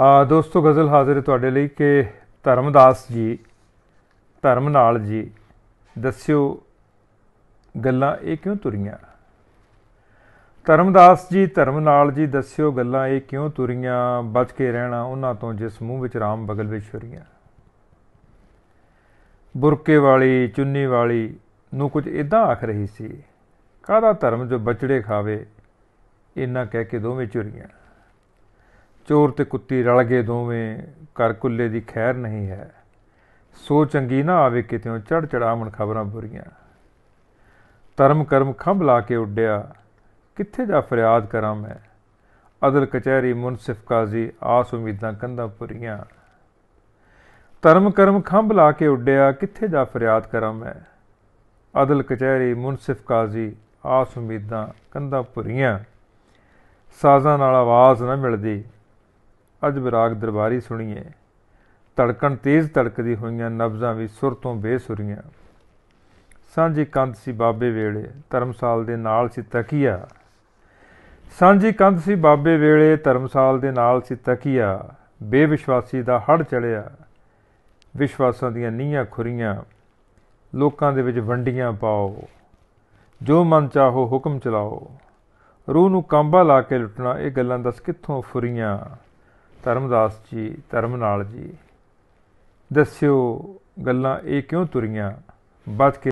ਆ ਦੋਸਤੋ ਗਜ਼ਲ ਹਾਜ਼ਰ ਹੈ ਤੁਹਾਡੇ ਲਈ ਕਿ ਧਰਮਦਾਸ ਜੀ ਧਰਮ ਨਾਲ ਜੀ ਦੱਸਿਓ ਗੱਲਾਂ ਇਹ ਕਿਉਂ ਤੁਰੀਆਂ ਧਰਮਦਾਸ ਜੀ ਧਰਮ ਨਾਲ ਜੀ ਦੱਸਿਓ ਗੱਲਾਂ ਇਹ ਕਿਉਂ ਤੁਰੀਆਂ ਬਚ ਕੇ ਰਹਿਣਾ ਉਹਨਾਂ ਤੋਂ ਜਿਸ ਮੂੰਹ ਵਿੱਚ ਰਾਮ ਬਗਲ ਵਿੱਚ ਛੁਰੀਆਂ ਬੁਰਕੇ ਵਾਲੀ ਚੁੰਨੀ ਵਾਲੀ ਨੂੰ ਕੁਝ ਇਦਾਂ ਆਖ ਰਹੀ ਸੀ ਕਾਹਦਾ ਧਰਮ ਜੋ ਬਚੜੇ ਖਾਵੇ ਇੰਨਾ ਕਹਿ ਕੇ ਦੋਵੇਂ ਚੁਰੀਆਂ ਚੋਰ ਤੇ ਕੁੱਤੀ ਰਲ ਗਏ ਦੋਵੇਂ ਕਰ ਕੁੱਲੇ ਦੀ ਖੈਰ ਨਹੀਂ ਹੈ ਸੋ ਚੰਗੀ ਨਾ ਆਵੇ ਕਿਤੇੋਂ ਚੜ ਚੜਾਵਣ ਖਬਰਾਂ ਬੁਰੀਆਂ ਧਰਮ ਕਰਮ ਖੰਭ ਲਾ ਕੇ ਉੱਡਿਆ ਕਿੱਥੇ ਜਾ ਫਰਿਆਦ ਕਰਾਂ ਮੈਂ ਅਦਲ ਕਚਹਿਰੀ ਮੁਨਸਿਫ ਕਾਜ਼ੀ ਆਸ ਉਮੀਦਾਂ ਕੰਧਾਂ ਪੁਰੀਆਂ ਧਰਮ ਕਰਮ ਖੰਭ ਲਾ ਕੇ ਉੱਡਿਆ ਕਿੱਥੇ ਜਾ ਫਰਿਆਦ ਕਰਾਂ ਮੈਂ ਅਦਲ ਕਚਹਿਰੀ ਮੁਨਸਿਫ ਕਾਜ਼ੀ ਆਸ ਉਮੀਦਾਂ ਕੰਧਾਂ ਪੁਰੀਆਂ ਸਾਜ਼ਾਂ ਨਾਲ ਆਵਾਜ਼ ਨਾ ਮਿਲਦੀ ਅੱਜ ਵਿਰਾਗ ਦਰਬਾਰੀ ਸੁਣੀਏ ਧੜਕਣ ਤੇਜ਼ ਧੜਕਦੀ ਹੋਈਆਂ ਨਬਜ਼ਾਂ ਵੀ ਸੁਰ ਤੋਂ ਬੇਸੁਰੀਆਂ ਸਾਂਝੀ ਕੰਧ ਸੀ ਬਾਬੇ ਵੇਲੇ ਧਰਮਸਾਲ ਦੇ ਨਾਲ ਸੀ ਤਕੀਆ ਸਾਂਝੀ ਕੰਧ ਸੀ ਬਾਬੇ ਵੇਲੇ ਧਰਮਸਾਲ ਦੇ ਨਾਲ ਸੀ ਤਕੀਆ ਬੇਵਿਸ਼ਵਾਸੀ ਦਾ ਹੜ ਚੜਿਆ ਵਿਸ਼ਵਾਸਾਂ ਦੀਆਂ ਨੀਹਾਂ ਖੁਰੀਆਂ ਲੋਕਾਂ ਦੇ ਵਿੱਚ ਵੰਡੀਆਂ ਪਾਓ ਜੋ ਮਨ ਚਾਹੋ ਹੁਕਮ ਚਲਾਓ ਰੂਹ ਨੂੰ ਕਾਂਬਾ ਲਾ ਕੇ ਲੁੱਟਣਾ ਇਹ ਗੱਲਾਂ ਦੱਸ ਕਿੱਥੋਂ ਫੁਰੀਆਂ ਧਰਮਦਾਸ ਜੀ ਧਰਮ ਨਾਲ ਜੀ ਦੱਸਿਓ ਗੱਲਾਂ ਇਹ ਕਿਉਂ ਤੁਰੀਆਂ ਬਚ ਕੇ